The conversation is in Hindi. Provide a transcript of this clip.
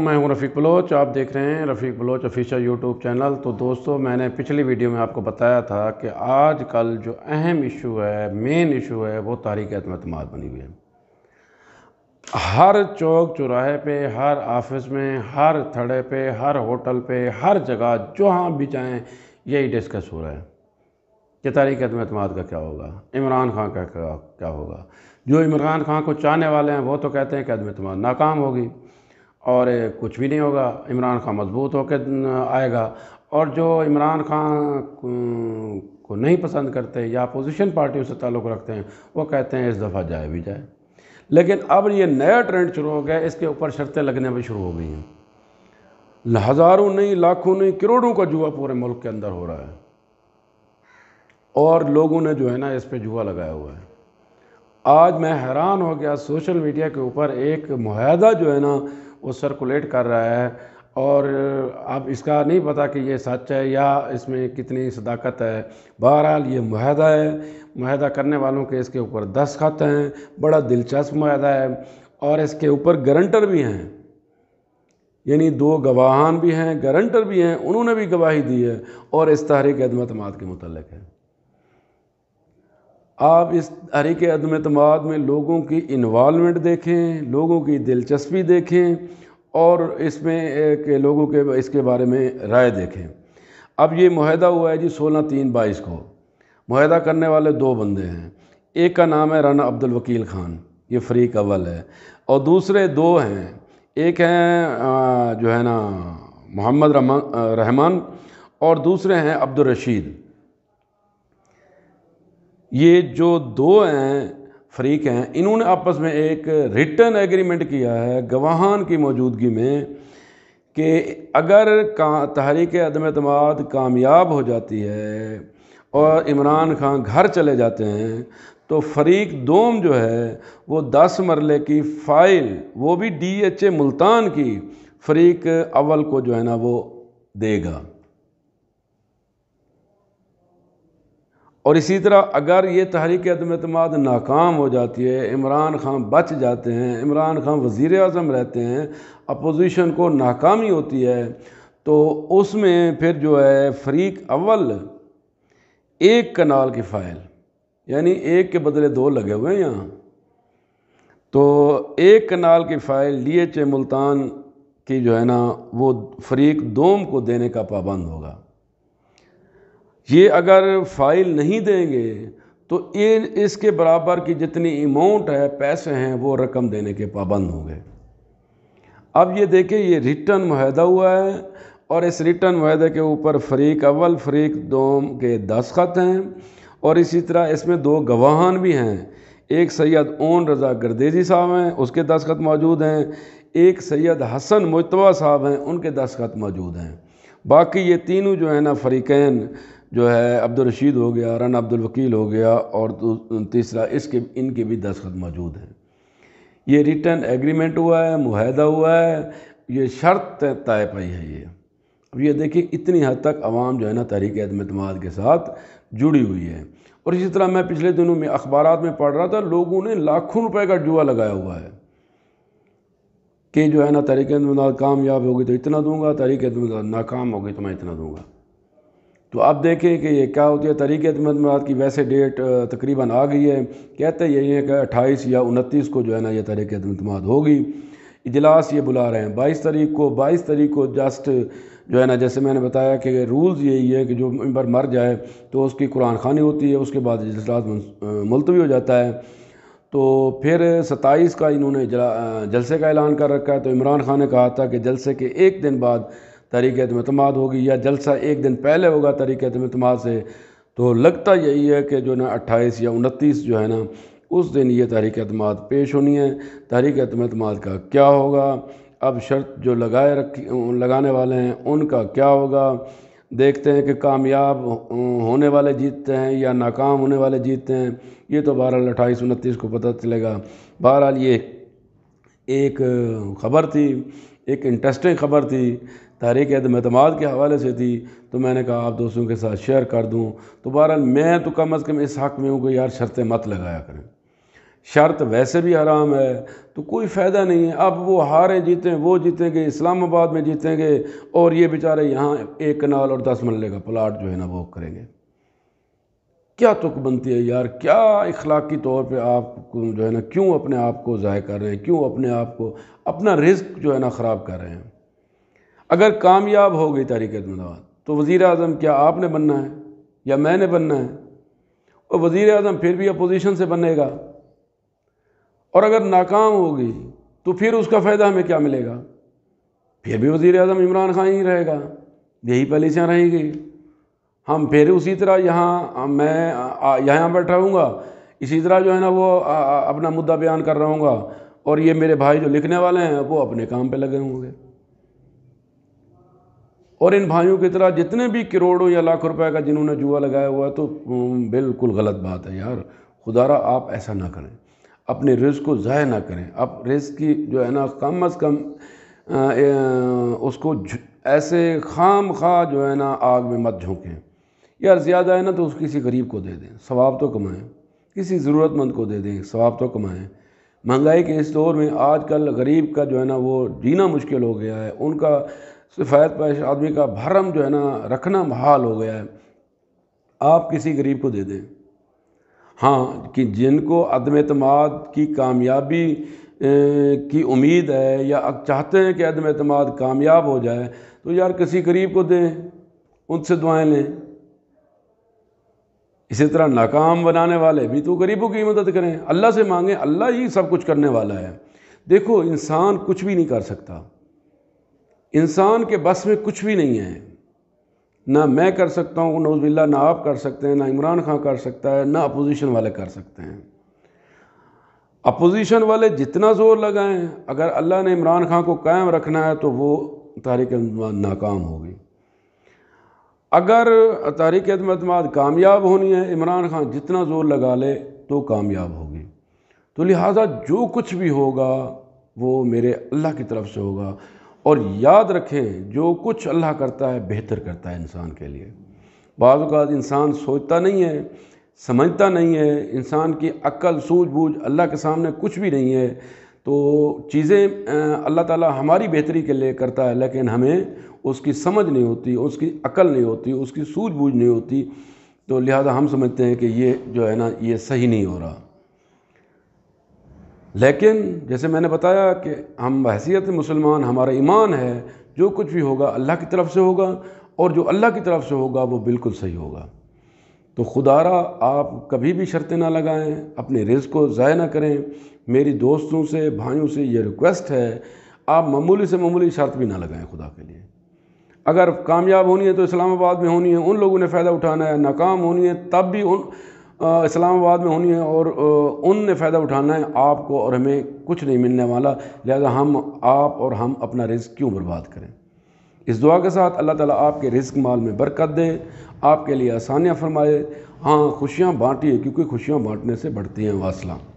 मैं हूं रफ़ीक बलोच आप देख रहे हैं Rafiq Baloch official YouTube channel तो दोस्तों मैंने पिछली वीडियो में आपको बताया था कि आज कल जो अहम इशू है मेन इशू है वो तारीख अतमतमाद बनी हुई है हर चौक चौराहे पे हर ऑफिस में हर थड़े पे हर होटल पे हर जगह जहाँ भी जाएँ यही डिस्कस हो रहा है कि तारीख अतमतमाद का क्या होगा इमरान खान का क्या होगा जो इमरान खान को चाहने वाले हैं वो तो कहते हैं कि अदम नाकाम होगी और कुछ भी नहीं होगा इमरान खान मजबूत होकर आएगा और जो इमरान खान को नहीं पसंद करते या अपोजिशन पार्टियों से ताल्लुक़ रखते हैं वो कहते हैं इस दफ़ा जाए भी जाए लेकिन अब ये नया ट्रेंड शुरू हो गया इसके ऊपर शर्तें लगने भी शुरू हो गई हैं हज़ारों नहीं लाखों नहीं करोड़ों का जुआ पूरे मुल्क के अंदर हो रहा है और लोगों ने जो है ना इस पर जुआ लगाया हुआ है आज मैं हैरान हो गया सोशल मीडिया के ऊपर एक माहदा जो है ना वो सर्कुलेट कर रहा है और अब इसका नहीं पता कि ये सच है या इसमें कितनी सदाकत है बहरहाल ये माहदा है माहदा करने वालों के इसके ऊपर दस खत हैं बड़ा दिलचस्प माहदा है और इसके ऊपर गारंटर भी हैं यानी दो गवाहान भी हैं गारंटर भी हैं उन्होंने भी गवाही दी है और इस तहरीक अदमतमाद के मतलब है आप इस हरी के अदम अतमाद में लोगों की इन्वालमेंट देखें लोगों की दिलचस्पी देखें और इसमें के लोगों के इसके बारे में राय देखें अब ये माहदा हुआ है जी सोलह तीन बाईस को माहदा करने वाले दो बंदे हैं एक का नाम है राना अब्दुल वकील ख़ान ये फ्री अव्वल है और दूसरे दो हैं एक हैं जो है ना मोहम्मद रहमान और दूसरे हैं अब्दुल रशीद ये जो दो हैं फरीक हैं इन्होंने आपस में एक रिटर्न एग्रीमेंट किया है गवाहान की मौजूदगी में कि अगर का तहरीक अदम अतमाद कामयाब हो जाती है और इमरान खान घर चले जाते हैं तो फरीक दोम जो है वो दस मरले की फ़ाइल वो भी डी एच ए मुल्तान की फरीक अव्वल को जो है ना वो देगा और इसी तरह अगर ये तहरीक अदम अतमाद नाकाम हो जाती है इमरान खान बच जाते हैं इमरान खान वज़ी अजम रहते हैं अपोजिशन को नाकामी होती है तो उसमें फिर जो है फरीक अव्वल एक कनाल की फ़ाइल यानी एक के बदले दो लगे हुए हैं यहाँ तो एक कनाल की file D H A Multan की जो है ना वो फरीक दोम को देने का पाबंद होगा ये अगर फाइल नहीं देंगे तो ये इसके बराबर की जितनी अमाउंट है पैसे हैं वो रकम देने के पाबंद होंगे अब ये देखें ये रिटर्न माहा हुआ है और इस रिटर्न माहे के ऊपर फरीक अव्वल फरीक दोम के दस्खत हैं और इसी तरह इसमें दो गवाहान भी हैं एक सैयद ओन रज़ा गर्देजी साहब हैं उसके दस्खत मौजूद हैं एक सैयद हसन मुशतवा साहब हैं उनके दस्खत मौजूद हैं बाकी ये तीनों जो है ना फरीकैन जो है अब्दुल रशीद हो गया रन अब्दुल वकील हो गया और तीसरा इसके इनके भी दस्तखत मौजूद हैं ये रिटर्न एग्रीमेंट हुआ है माहदा हुआ है ये शर्त तय पाई है ये अब ये देखिए इतनी हद तक आवाम जो है ना तहरीक अदम के साथ जुड़ी हुई है और इसी तरह मैं पिछले दिनों में अखबार में पढ़ रहा था लोगों ने लाखों रुपए का जुआ लगाया हुआ है कि जो है ना तहरीक अदम कामयाब होगी तो इतना दूंगा तहरीक अदम नाकाम होगी तो मैं इतना दूंगा तो आप देखें कि ये क्या होती है तरीक़ मतमत की वैसे डेट तकरीबन आ गई है कहते यही है कि अट्ठाईस या उनतीस को जो है ना ये तरीक़ मतमत होगी इजलास ये बुला रहे हैं बाईस तारीख को बाईस तारीख को जस्ट जो है ना जैसे मैंने बताया कि रूल्स यही है कि जो मेम्बर मर जाए तो उसकी कुरान खानी होती है उसके बाद इजलास मुलतवी हो जाता है तो फिर सत्ताईस का इन्होंने जलसे का ऐलान कर रखा है तो इमरान खान ने कहा था कि जलसे के एक दिन बाद तहरीक अतमाद होगी या जलसा एक दिन पहले होगा तहरीक अतमाद से तो लगता यही है कि जो ना अट्ठाईस या उनतीस जो है ना उस दिन ये तहरीक अतमाद पेश होनी है तहरीक अतमाद का क्या होगा अब शर्त जो लगाए रखी लगाने वाले हैं उनका क्या होगा देखते हैं कि कामयाब होने वाले जीतते हैं या नाकाम होने वाले जीतते हैं ये तो बहरहाल अट्ठाईस उनतीस को पता चलेगा बहरहाल ये एक ख़बर थी एक इंटरेस्टिंग ख़बर थी तहरीक एतमाद तो के हवाले से थी तो मैंने कहा आप दोस्तों के साथ शेयर कर दूँ तो बहरहाल मैं तो कम अज़ कम इस हक़ में हूँ कि यार शर्तें मत लगाया करें शर्त वैसे भी हराम है तो कोई फ़ायदा नहीं है अब वो हारें जीतें वो जीतेंगे इस्लामाबाद में जीतेंगे और ये बेचारे यहाँ एक कनाल और दस मरले का प्लाट जो है ना वो करेंगे क्या तुक बनती है यार क्या इखलाकी तौर पे आप जो है ना क्यों अपने आप को ज़ाय कर रहे हैं क्यों अपने आप को अपना रिस्क जो है ना ख़राब कर रहे हैं अगर कामयाब हो गई तारीख अहमदाबाद तो वज़ी अजम क्या आपने बनना है या मैंने बनना है और वज़ी अजम फिर भी अपोजिशन से बनेगा और अगर नाकाम होगी तो फिर उसका फ़ायदा हमें क्या मिलेगा फिर भी वज़ी अजम इमरान खान ही रहेगा यही पॉलिसियाँ रहेंगी हम फिर उसी तरह यहाँ मैं यहाँ बैठा रहूँगा इसी तरह जो है ना वो आ, अपना मुद्दा बयान कर रहा हूँगा और ये मेरे भाई जो लिखने वाले हैं वो अपने काम पे लगे होंगे और इन भाइयों की तरह जितने भी करोड़ों या लाख रुपए का जिन्होंने जुआ लगाया हुआ है तो बिल्कुल गलत बात है यार खुदारा आप ऐसा ना करें अपने रिस्क को ज़ाय ना करें आप रिस्क की जो है ना कम अज़ कम उसको ऐसे खाम खा जो है ना आग में मत झोंकें यार ज़्यादा है ना तो उस किसी गरीब को दे दें सवाब तो कमाएँ किसी ज़रूरतमंद को दे दें सवाब तो कमाएँ महंगाई के इस दौर में आजकल गरीब का जो है ना वो जीना मुश्किल हो गया है उनका सिफायत पैश आदमी का भरम जो है ना रखना महाल हो गया है आप किसी गरीब को दे दें हाँ कि जिनको अदम अतमाद की कामयाबी की उम्मीद है या चाहते हैं कि अदम अतमाद कामयाब हो जाए तो यार किसी गरीब को दें उनसे दुआएं लें इसी तरह नाकाम बनाने वाले भी तो गरीबों की मदद करें अल्लाह से मांगें अल्लाह ही सब कुछ करने वाला है देखो इंसान कुछ भी नहीं कर सकता इंसान के बस में कुछ भी नहीं है ना मैं कर सकता हूँ नौजबिल्ला ना आप कर सकते हैं ना इमरान खान कर सकता है ना अपोजिशन वाले कर सकते हैं अपोजिशन वाले जितना ज़ोर लगाएं अगर अल्लाह ने इमरान खान को कायम रखना है तो वो तारीख नाकाम होगी अगर तारीख अदमाद कामयाब होनी है इमरान खान जितना ज़ोर लगा ले तो कामयाब होगी तो लिहाजा जो कुछ भी होगा वो मेरे अल्लाह की तरफ से होगा और याद रखे जो कुछ अल्लाह करता है बेहतर करता है इंसान के लिए बाज़ात इंसान सोचता नहीं है समझता नहीं है इंसान की अक्ल सूझबूझ अल्लाह के सामने कुछ भी नहीं है तो चीज़ें अल्लाह ताला हमारी बेहतरी के लिए करता है लेकिन हमें उसकी समझ नहीं होती उसकी अकल नहीं होती उसकी सूझबूझ नहीं होती तो लिहाजा हम समझते हैं कि ये जो है ना ये सही नहीं हो रहा लेकिन जैसे मैंने बताया कि हम बहसीत मुसलमान हमारा ईमान है जो कुछ भी होगा अल्लाह की तरफ से होगा और जो अल्लाह की तरफ से होगा वो बिल्कुल सही होगा तो खुदारा आप कभी भी शर्तें ना लगाएं अपने रिज़ को ज़ाय ना करें मेरी दोस्तों से भाइयों से ये रिक्वेस्ट है आप मामूली से मामूली शर्त भी ना लगाएं खुदा के लिए अगर कामयाब होनी है तो इस्लामाबाद में होनी है उन लोगों ने फ़ायदा उठाना है नाकाम होनी है तब भी उन इस्लामाबाद में होनी है और उनने फ़ायदा उठाना है आपको और हमें कुछ नहीं मिलने वाला लिहाजा हम आप और हम अपना रिस्क क्यों बर्बाद करें इस दुआ के साथ अल्लाह ताला आपके रिस्क माल में बरकत दे आपके लिए आसानियाँ फरमाए हाँ खुशियाँ बाँटिए क्योंकि खुशियाँ बाँटने से बढ़ती हैं वासलाम